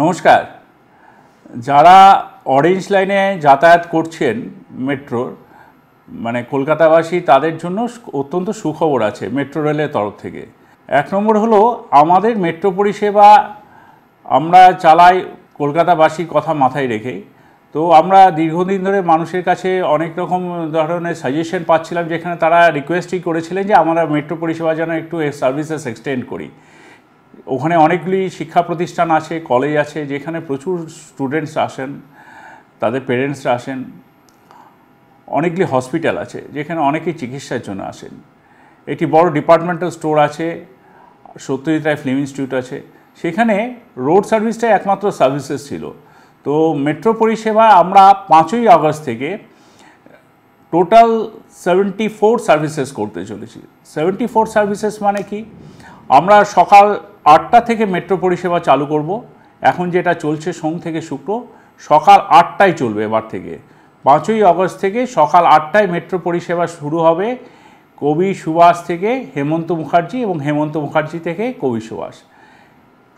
নমস্কার যারা অরেঞ্জ লাইনে যাতায়াত করছেন মেট্রোর মানে কলকাতাবাসী তাদের জন্য অত্যন্ত সুখবর আছে মেট্রো রেলের তরফ থেকে এক নম্বর হলো আমাদের মেট্রো পরিষেবা আমরা চালাই কলকাতাবাসীর কথা মাথায় রেখেই তো আমরা দীর্ঘদিন ধরে মানুষের কাছে অনেক রকম ধরনের সাজেশন পাচ্ছিলাম যেখানে তারা রিকোয়েস্টই করেছিলেন যে আমরা মেট্রো পরিষেবা যেন একটু সার্ভিসেস এক্সটেন্ড করি ওখানে অনেকগুলি শিক্ষা প্রতিষ্ঠান আছে কলেজ আছে যেখানে প্রচুর স্টুডেন্টস আসেন তাদের পেরেন্টসরা আসেন অনেকগুলি হসপিটাল আছে যেখানে অনেকেই চিকিৎসার জন্য আসেন একটি বড় ডিপার্টমেন্টাল স্টোর আছে সত্যজিৎ রায় ফিল্ম ইনস্টিটিউট আছে সেখানে রোড সার্ভিসটাই একমাত্র সার্ভিসেস ছিল তো মেট্রো পরিষেবা আমরা পাঁচই আগস্ট থেকে টোটাল সেভেন্টি ফোর সার্ভিসেস করতে চলেছি সেভেন্টি ফোর সার্ভিসেস মানে কি আমরা সকাল আটটা থেকে মেট্রো পরিষেবা চালু করব এখন যেটা চলছে সোম থেকে শুক্র সকাল আটটায় চলবে এবার থেকে পাঁচই অগস্ট থেকে সকাল আটটায় মেট্রো পরিষেবা শুরু হবে কবি সুভাষ থেকে হেমন্ত মুখার্জি এবং হেমন্ত মুখার্জি থেকে কবি সুভাষ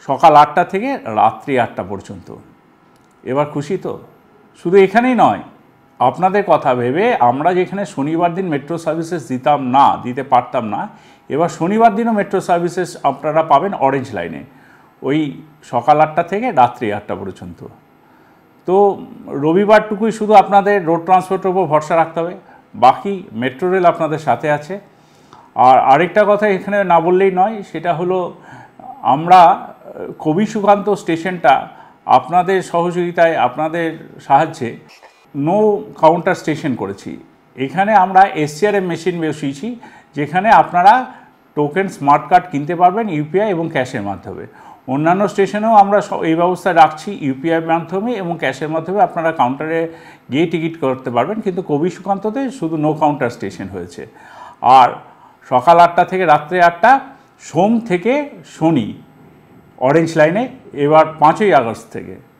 সকাল আটটা থেকে রাত্রি আটটা পর্যন্ত এবার খুশি তো শুধু এখানেই নয় আপনাদের কথা ভেবে আমরা যেখানে শনিবার দিন মেট্রো সার্ভিসেস দিতাম না দিতে পারতাম না এবার শনিবার দিনও মেট্রো সার্ভিসেস আপনারা পাবেন অরেঞ্জ লাইনে ওই সকাল আটটা থেকে রাত্রি আটটা পর্যন্ত তো রবিবারটুকুই শুধু আপনাদের রোড ট্রান্সপোর্টের উপর ভরসা রাখতে হবে বাকি মেট্রো রেল আপনাদের সাথে আছে আর আরেকটা কথা এখানে না বললেই নয় সেটা হলো আমরা কবি সুকান্ত স্টেশনটা আপনাদের সহযোগিতায় আপনাদের সাহায্যে নো কাউন্টার স্টেশন করেছি এখানে আমরা এসসিআরএম মেশিন বসিয়েছি যেখানে আপনারা টোকেন স্মার্ট কার্ড কিনতে পারবেন ইউপিআই এবং ক্যাশের মাধ্যমে অন্যান্য স্টেশনেও আমরা এই ব্যবস্থা রাখছি ইউপিআই মাধ্যমে এবং ক্যাশের মাধ্যমে আপনারা কাউন্টারে গিয়ে টিকিট করতে পারবেন কিন্তু কবি সুকান্ততে শুধু নো কাউন্টার স্টেশন হয়েছে আর সকাল আটটা থেকে রাত্রে আটটা সোম থেকে শনি অরেঞ্জ লাইনে এবার পাঁচই আগস্ট থেকে